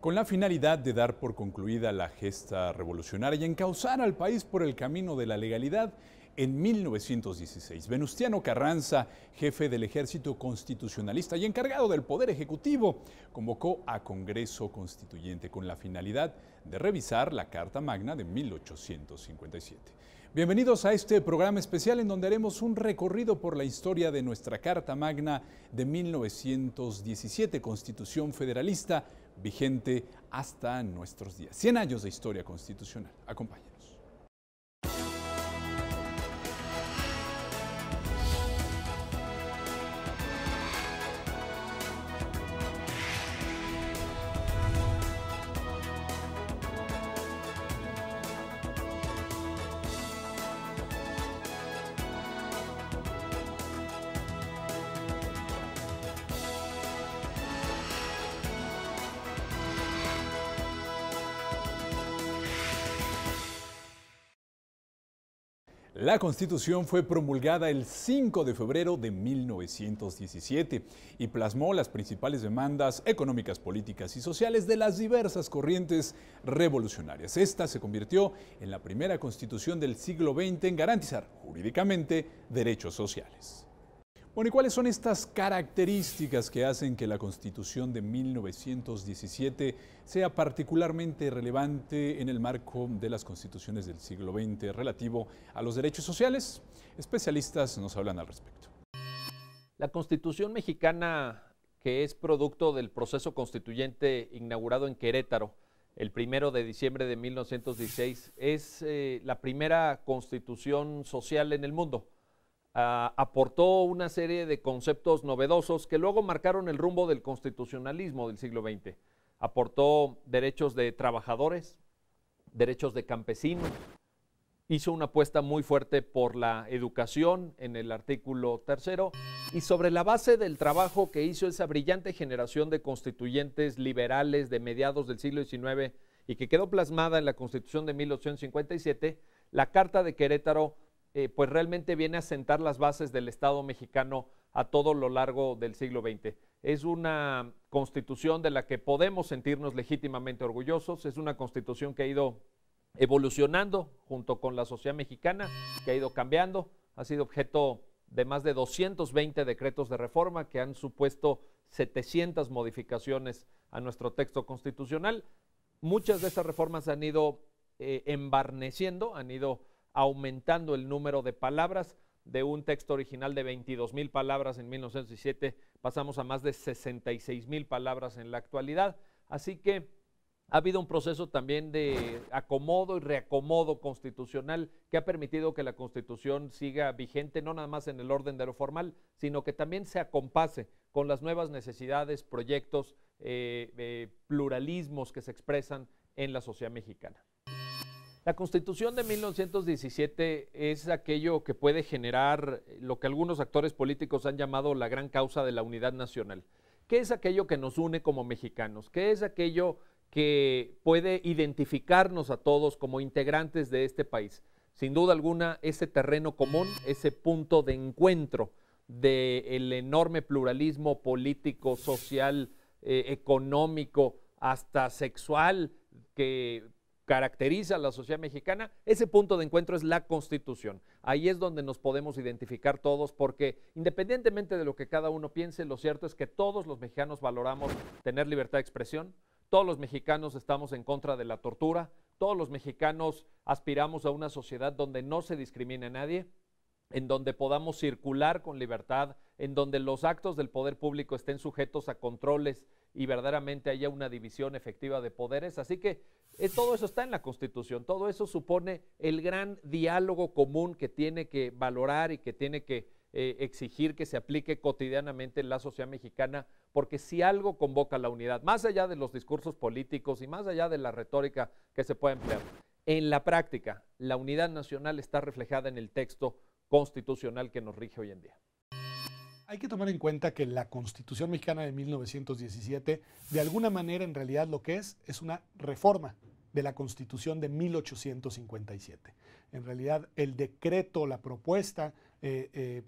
con la finalidad de dar por concluida la gesta revolucionaria y encauzar al país por el camino de la legalidad en 1916. Venustiano Carranza, jefe del ejército constitucionalista y encargado del Poder Ejecutivo, convocó a Congreso Constituyente con la finalidad de revisar la Carta Magna de 1857. Bienvenidos a este programa especial en donde haremos un recorrido por la historia de nuestra Carta Magna de 1917, Constitución Federalista, vigente hasta nuestros días. 100 años de historia constitucional. Acompáñanos. La Constitución fue promulgada el 5 de febrero de 1917 y plasmó las principales demandas económicas, políticas y sociales de las diversas corrientes revolucionarias. Esta se convirtió en la primera Constitución del siglo XX en garantizar jurídicamente derechos sociales. Bueno, ¿y cuáles son estas características que hacen que la Constitución de 1917 sea particularmente relevante en el marco de las constituciones del siglo XX relativo a los derechos sociales? Especialistas nos hablan al respecto. La Constitución mexicana, que es producto del proceso constituyente inaugurado en Querétaro el primero de diciembre de 1916, es eh, la primera constitución social en el mundo Ah, aportó una serie de conceptos novedosos que luego marcaron el rumbo del constitucionalismo del siglo XX. Aportó derechos de trabajadores, derechos de campesinos, hizo una apuesta muy fuerte por la educación en el artículo tercero y sobre la base del trabajo que hizo esa brillante generación de constituyentes liberales de mediados del siglo XIX y que quedó plasmada en la Constitución de 1857, la Carta de Querétaro eh, pues realmente viene a sentar las bases del Estado mexicano a todo lo largo del siglo XX. Es una constitución de la que podemos sentirnos legítimamente orgullosos, es una constitución que ha ido evolucionando junto con la sociedad mexicana, que ha ido cambiando, ha sido objeto de más de 220 decretos de reforma que han supuesto 700 modificaciones a nuestro texto constitucional. Muchas de esas reformas han ido eh, embarneciendo, han ido aumentando el número de palabras. De un texto original de 22 mil palabras en 1907, pasamos a más de 66 mil palabras en la actualidad. Así que ha habido un proceso también de acomodo y reacomodo constitucional que ha permitido que la constitución siga vigente, no nada más en el orden de lo formal, sino que también se acompase con las nuevas necesidades, proyectos, eh, eh, pluralismos que se expresan en la sociedad mexicana. La constitución de 1917 es aquello que puede generar lo que algunos actores políticos han llamado la gran causa de la unidad nacional. ¿Qué es aquello que nos une como mexicanos? ¿Qué es aquello que puede identificarnos a todos como integrantes de este país? Sin duda alguna, ese terreno común, ese punto de encuentro del enorme pluralismo político, social, eh, económico, hasta sexual, que caracteriza a la sociedad mexicana, ese punto de encuentro es la constitución. Ahí es donde nos podemos identificar todos porque independientemente de lo que cada uno piense, lo cierto es que todos los mexicanos valoramos tener libertad de expresión, todos los mexicanos estamos en contra de la tortura, todos los mexicanos aspiramos a una sociedad donde no se discrimine a nadie, en donde podamos circular con libertad, en donde los actos del poder público estén sujetos a controles y verdaderamente haya una división efectiva de poderes. Así que eh, todo eso está en la Constitución, todo eso supone el gran diálogo común que tiene que valorar y que tiene que eh, exigir que se aplique cotidianamente en la sociedad mexicana, porque si algo convoca la unidad, más allá de los discursos políticos y más allá de la retórica que se pueda emplear, en la práctica, la unidad nacional está reflejada en el texto constitucional que nos rige hoy en día hay que tomar en cuenta que la Constitución mexicana de 1917, de alguna manera, en realidad lo que es, es una reforma de la Constitución de 1857. En realidad, el decreto, la propuesta eh, eh,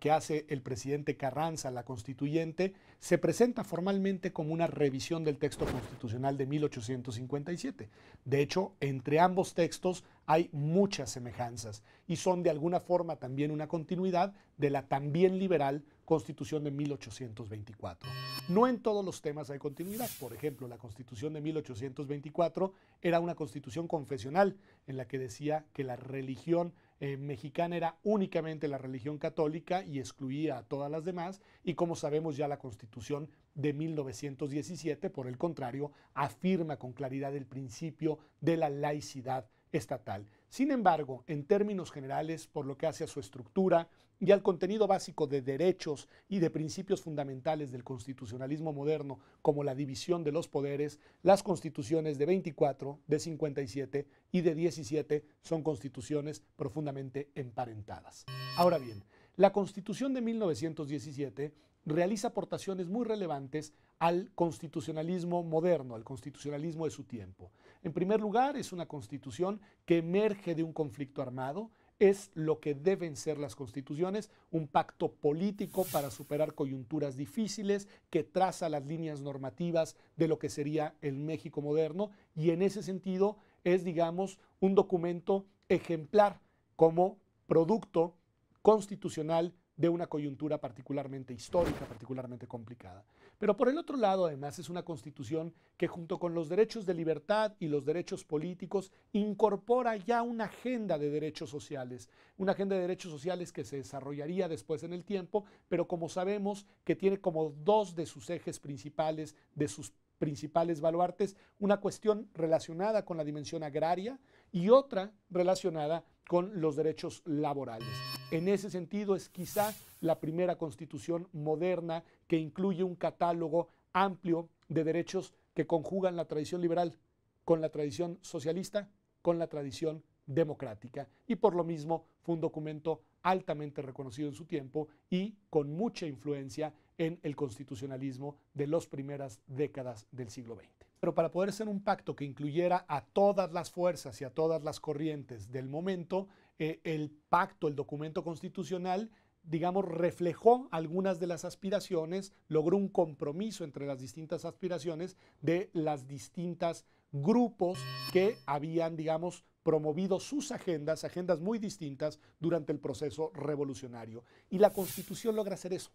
que hace el presidente Carranza, la constituyente, se presenta formalmente como una revisión del texto constitucional de 1857. De hecho, entre ambos textos hay muchas semejanzas y son de alguna forma también una continuidad de la también liberal Constitución de 1824. No en todos los temas hay continuidad. Por ejemplo, la Constitución de 1824 era una constitución confesional en la que decía que la religión eh, mexicana era únicamente la religión católica y excluía a todas las demás, y como sabemos ya la constitución de 1917, por el contrario, afirma con claridad el principio de la laicidad estatal. Sin embargo, en términos generales, por lo que hace a su estructura, y al contenido básico de derechos y de principios fundamentales del constitucionalismo moderno, como la división de los poderes, las constituciones de 24, de 57 y de 17 son constituciones profundamente emparentadas. Ahora bien, la constitución de 1917 realiza aportaciones muy relevantes al constitucionalismo moderno, al constitucionalismo de su tiempo. En primer lugar, es una constitución que emerge de un conflicto armado, es lo que deben ser las constituciones, un pacto político para superar coyunturas difíciles que traza las líneas normativas de lo que sería el México moderno y en ese sentido es, digamos, un documento ejemplar como producto constitucional de una coyuntura particularmente histórica, particularmente complicada. Pero por el otro lado, además, es una constitución que junto con los derechos de libertad y los derechos políticos incorpora ya una agenda de derechos sociales, una agenda de derechos sociales que se desarrollaría después en el tiempo, pero como sabemos que tiene como dos de sus ejes principales, de sus principales baluartes, una cuestión relacionada con la dimensión agraria, y otra relacionada con los derechos laborales. En ese sentido es quizá la primera constitución moderna que incluye un catálogo amplio de derechos que conjugan la tradición liberal con la tradición socialista, con la tradición democrática. Y por lo mismo fue un documento altamente reconocido en su tiempo y con mucha influencia en el constitucionalismo de las primeras décadas del siglo XX pero para poder ser un pacto que incluyera a todas las fuerzas y a todas las corrientes del momento, eh, el pacto, el documento constitucional, digamos, reflejó algunas de las aspiraciones, logró un compromiso entre las distintas aspiraciones de las distintas grupos que habían, digamos, promovido sus agendas, agendas muy distintas durante el proceso revolucionario. Y la Constitución logra hacer eso,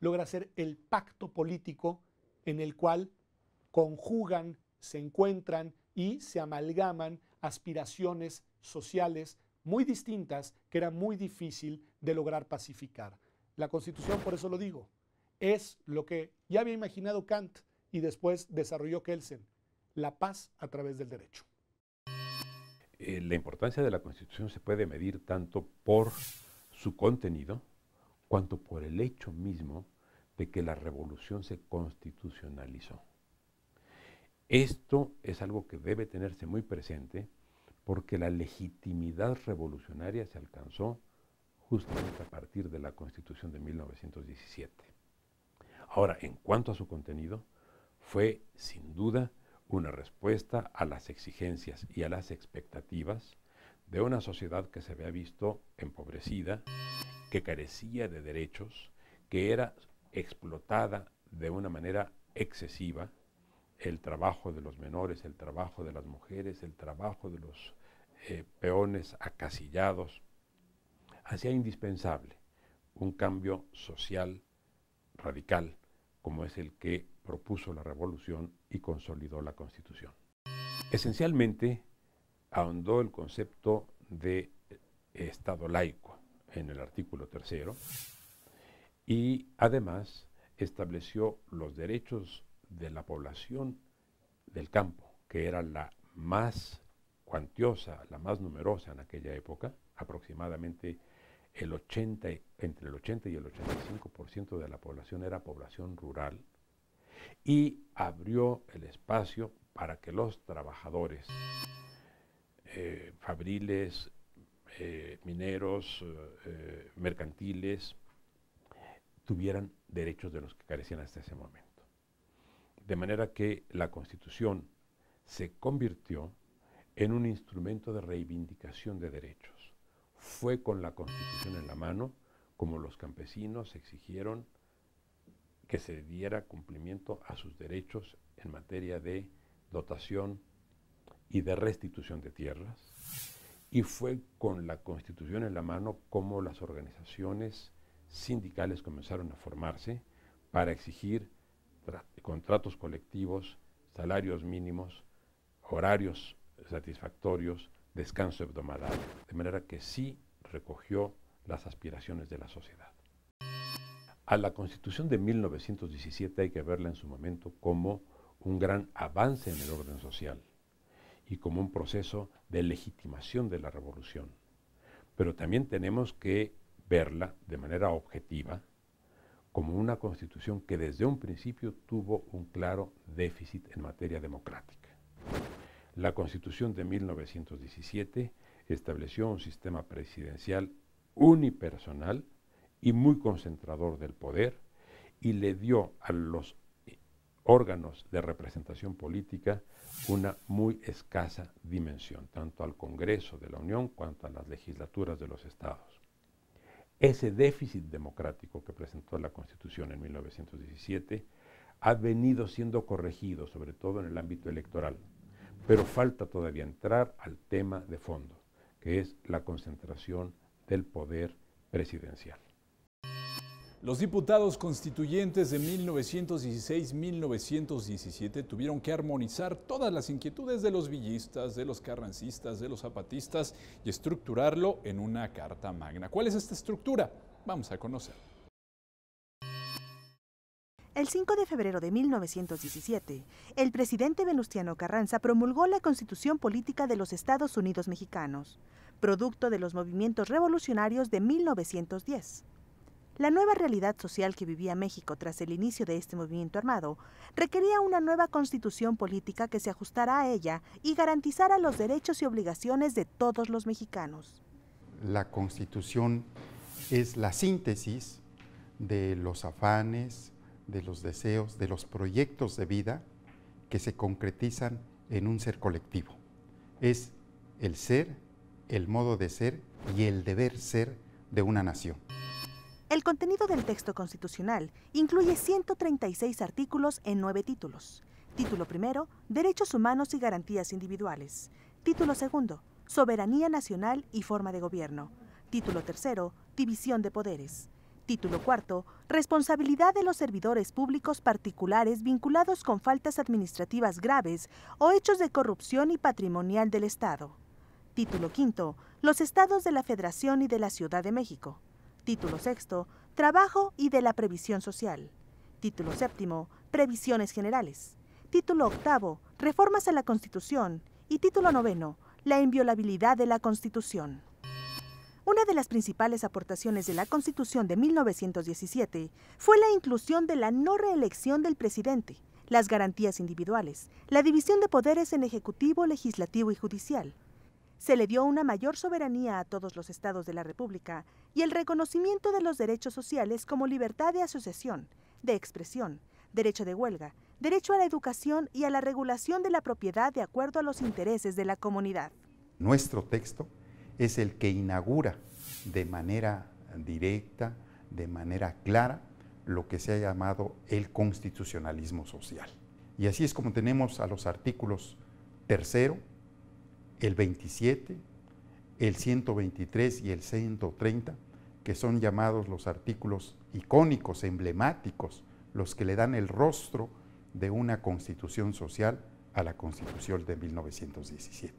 logra hacer el pacto político en el cual conjugan, se encuentran y se amalgaman aspiraciones sociales muy distintas que era muy difícil de lograr pacificar. La Constitución, por eso lo digo, es lo que ya había imaginado Kant y después desarrolló Kelsen, la paz a través del derecho. Eh, la importancia de la Constitución se puede medir tanto por su contenido cuanto por el hecho mismo de que la revolución se constitucionalizó. Esto es algo que debe tenerse muy presente porque la legitimidad revolucionaria se alcanzó justamente a partir de la Constitución de 1917. Ahora, en cuanto a su contenido, fue sin duda una respuesta a las exigencias y a las expectativas de una sociedad que se había visto empobrecida, que carecía de derechos, que era explotada de una manera excesiva el trabajo de los menores, el trabajo de las mujeres, el trabajo de los eh, peones acasillados, hacía indispensable un cambio social radical como es el que propuso la revolución y consolidó la constitución. Esencialmente, ahondó el concepto de eh, Estado laico en el artículo tercero y además estableció los derechos de la población del campo, que era la más cuantiosa, la más numerosa en aquella época, aproximadamente el 80, entre el 80 y el 85% de la población era población rural, y abrió el espacio para que los trabajadores, eh, fabriles, eh, mineros, eh, mercantiles, tuvieran derechos de los que carecían hasta ese momento. De manera que la Constitución se convirtió en un instrumento de reivindicación de derechos. Fue con la Constitución en la mano como los campesinos exigieron que se diera cumplimiento a sus derechos en materia de dotación y de restitución de tierras. Y fue con la Constitución en la mano como las organizaciones sindicales comenzaron a formarse para exigir contratos colectivos, salarios mínimos, horarios satisfactorios, descanso hebdomadal, de manera que sí recogió las aspiraciones de la sociedad. A la Constitución de 1917 hay que verla en su momento como un gran avance en el orden social y como un proceso de legitimación de la revolución. Pero también tenemos que verla de manera objetiva como una constitución que desde un principio tuvo un claro déficit en materia democrática. La constitución de 1917 estableció un sistema presidencial unipersonal y muy concentrador del poder y le dio a los órganos de representación política una muy escasa dimensión, tanto al Congreso de la Unión cuanto a las legislaturas de los estados. Ese déficit democrático que presentó la Constitución en 1917 ha venido siendo corregido, sobre todo en el ámbito electoral, pero falta todavía entrar al tema de fondo, que es la concentración del poder presidencial. Los diputados constituyentes de 1916-1917 tuvieron que armonizar todas las inquietudes de los villistas, de los carrancistas, de los zapatistas y estructurarlo en una carta magna. ¿Cuál es esta estructura? Vamos a conocer. El 5 de febrero de 1917, el presidente Venustiano Carranza promulgó la Constitución Política de los Estados Unidos Mexicanos, producto de los movimientos revolucionarios de 1910. La nueva realidad social que vivía México tras el inicio de este movimiento armado requería una nueva constitución política que se ajustara a ella y garantizara los derechos y obligaciones de todos los mexicanos. La constitución es la síntesis de los afanes, de los deseos, de los proyectos de vida que se concretizan en un ser colectivo. Es el ser, el modo de ser y el deber ser de una nación. El contenido del texto constitucional incluye 136 artículos en nueve títulos. Título primero, Derechos humanos y garantías individuales. Título segundo, Soberanía nacional y forma de gobierno. Título tercero, División de poderes. Título cuarto, Responsabilidad de los servidores públicos particulares vinculados con faltas administrativas graves o hechos de corrupción y patrimonial del Estado. Título quinto, Los estados de la Federación y de la Ciudad de México. Título sexto, Trabajo y de la Previsión Social. Título séptimo, Previsiones Generales. Título octavo, Reformas a la Constitución. Y título noveno, La inviolabilidad de la Constitución. Una de las principales aportaciones de la Constitución de 1917 fue la inclusión de la no reelección del presidente, las garantías individuales, la división de poderes en ejecutivo, legislativo y judicial, se le dio una mayor soberanía a todos los estados de la República y el reconocimiento de los derechos sociales como libertad de asociación, de expresión, derecho de huelga, derecho a la educación y a la regulación de la propiedad de acuerdo a los intereses de la comunidad. Nuestro texto es el que inaugura de manera directa, de manera clara, lo que se ha llamado el constitucionalismo social. Y así es como tenemos a los artículos tercero, el 27, el 123 y el 130, que son llamados los artículos icónicos, emblemáticos, los que le dan el rostro de una constitución social a la constitución de 1917.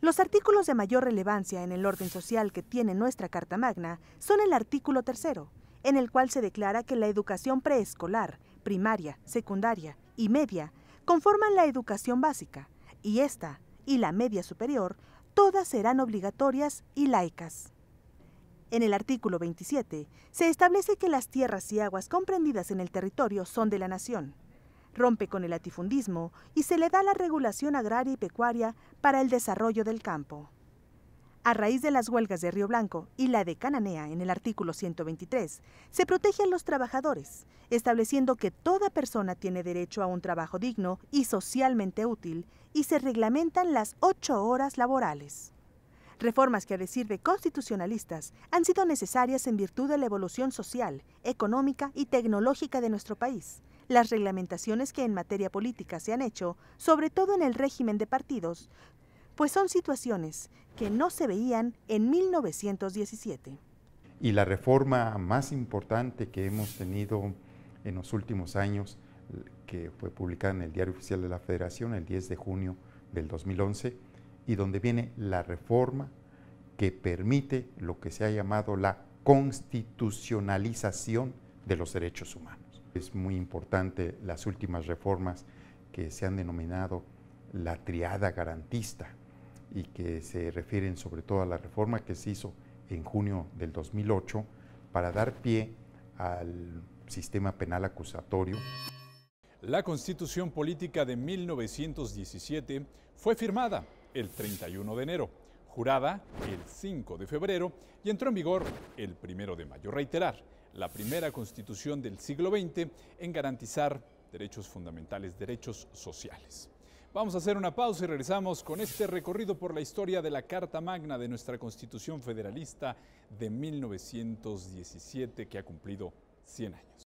Los artículos de mayor relevancia en el orden social que tiene nuestra Carta Magna son el artículo tercero, en el cual se declara que la educación preescolar, primaria, secundaria y media conforman la educación básica, y esta y la media superior, todas serán obligatorias y laicas. En el artículo 27 se establece que las tierras y aguas comprendidas en el territorio son de la nación. Rompe con el latifundismo y se le da la regulación agraria y pecuaria para el desarrollo del campo. A raíz de las huelgas de Río Blanco y la de Cananea en el artículo 123, se protegen los trabajadores, estableciendo que toda persona tiene derecho a un trabajo digno y socialmente útil y se reglamentan las ocho horas laborales. Reformas que a decir de constitucionalistas han sido necesarias en virtud de la evolución social, económica y tecnológica de nuestro país, las reglamentaciones que en materia política se han hecho, sobre todo en el régimen de partidos, pues son situaciones que no se veían en 1917. Y la reforma más importante que hemos tenido en los últimos años, que fue publicada en el Diario Oficial de la Federación el 10 de junio del 2011, y donde viene la reforma que permite lo que se ha llamado la constitucionalización de los derechos humanos. Es muy importante las últimas reformas que se han denominado la triada garantista, y que se refieren sobre todo a la reforma que se hizo en junio del 2008 para dar pie al sistema penal acusatorio. La Constitución Política de 1917 fue firmada el 31 de enero, jurada el 5 de febrero y entró en vigor el 1 de mayo. Reiterar, la primera Constitución del siglo XX en garantizar derechos fundamentales, derechos sociales. Vamos a hacer una pausa y regresamos con este recorrido por la historia de la Carta Magna de nuestra Constitución Federalista de 1917 que ha cumplido 100 años.